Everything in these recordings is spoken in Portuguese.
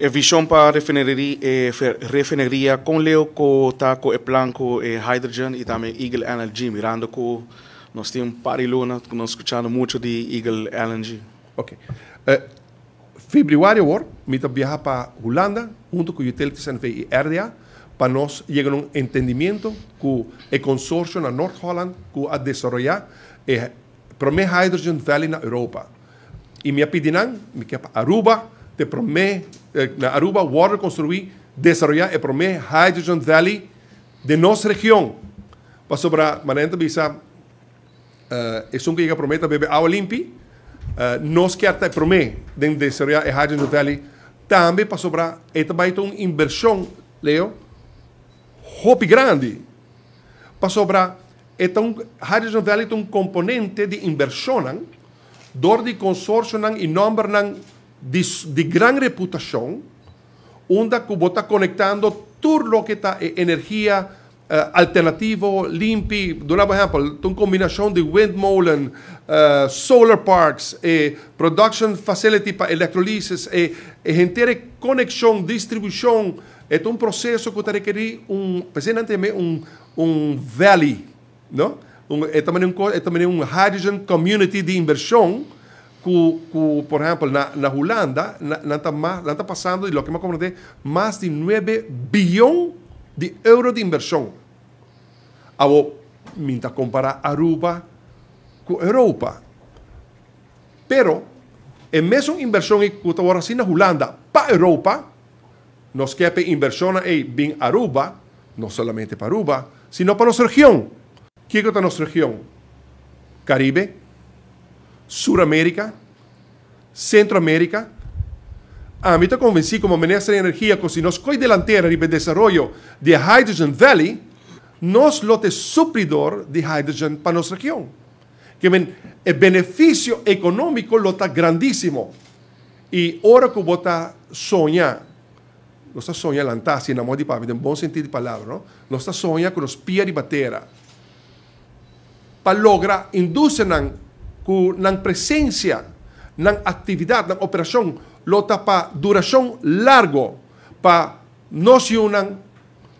E Vision para refinería, eh, refinería con Leo, con Taco, e Blanco, e Hydrogen e también Eagle Energy. Mirando que nos tiene un luna de lunas, nos escuchando mucho di Eagle Energy. Ok. Uh, Februario, war, mita viaja para Holanda, junto con Utilities NV y RDA, para nos llegar a un entendimiento con el consorcio en North Holland, que a desarrollar el eh, Hydrogen Valley en Europa. E Y me pidieron, me Aruba, te promé, eh, Aruba Water construir, desarrollar e promé Hydrogen Valley de nossa região. Para sobrar, manenta bisa, uh, eh, é um que prometa beber água limpa, uh, eh, nós que até promé de desarrollar e Hydrogen Valley, também para a, é também uma inversão, Leo, hope grande. Para é então, Hydrogen Valley é um componente de inversão, dor de consórcio e número de, de reputação, onde onda que está conectando tudo que está energia uh, eh, alternativo, limpi, de un exemplo, uma combinação de windmill, uh, eh, solar parks, eh, production facility para electrolisis, eh, eh, conexão, distribuição. É um processo que requer um, pensei precisamente um, um valley, não? Um, é, também um, é também um hydrogen community de inversão, por ejemplo por exemplo, na, Holanda Holanda, está pasando y lo que me comenté, más de 9 billones de euros de inversión me mientras compara Aruba con Europa. Pero, en vez inversión que está en Holanda para Europa, nos quepe inversión en Aruba, no solamente para Aruba, sino para nuestra región. ¿Qué es nuestra región? Caribe, Suramérica, Centroamérica. A ah, mí te convencí como ministro de Energía que si nos delantera y desarrollo de Hydrogen Valley, nos lote supridor de hydrogen para nuestra región. Que el beneficio económico lo está grandísimo. Y ahora que vos soñando, no está soña lantarse en amor de en buen sentido de palabra, ¿no? soña está soñando con los pies de batera. Para lograr inducir ng presensya ng aktividad ng operasyong lota pa durasyong largo pa nos yunang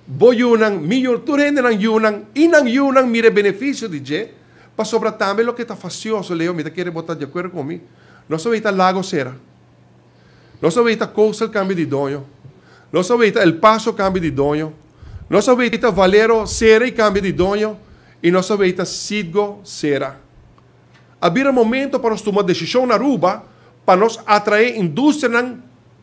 bo yunang mi yun ng yunang inang yunang mire beneficio di je pa sobratame lo kita fastioso leo mi ta quiere botar de acuerdo con mi no sobita lago sera no so sobita el cambio di doño no so sobita el paso cambio di doño no so sobita valero sera y cambio di doño y no so sobita sidgo sera haverá momento para os tomar decisão na Aruba para nos atrair indústria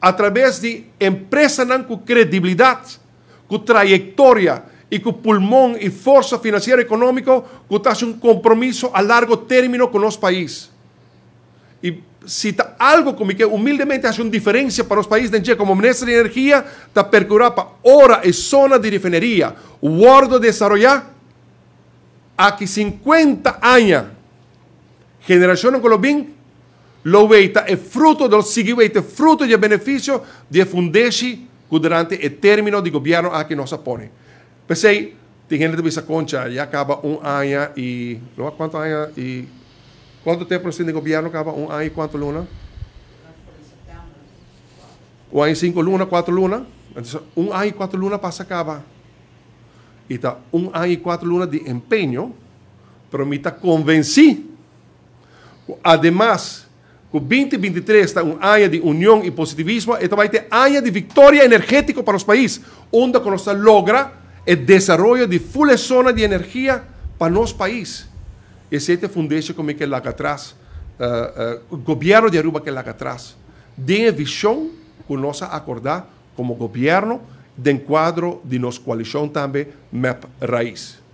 através de empresas com credibilidade, com trajetória e com pulmão e força financeira e econômica que faz um compromisso a largo término com o nosso país. E cita tá algo como que humildemente faz uma diferença para os países, de como ministro de Energia, tá da para hora e zona de refineria, o ordo de desarrollar, há que 50 anos generazione con lo bin, lo veta è frutto del seguito, è frutto del beneficio di fondarsi durante il termine di governo anche in nostra pone. Perché ti gente questa concia, già acaba un anno e... No, quanto anno e... Quanto tempo si di governo acaba un anno e quanto luna? Un anno e cinque luna, quattro luna? Un anno e quattro luna passa acaba. E un anno e quattro luna di impegno, però mi ta convenci Además, o 2023 está um área de união e positivismo, então vai ter área de vitória energética para os países, onde nossa logra o desenvolvimento de full zona de energia para nosso país. Esse é fundeste como é que é lá atrás, uh, eh, uh, eh, o governo de Aruba que é lá atrás, tem visão que nós acordar como governo, de enquadro de nossa coalição também, MEP Raiz.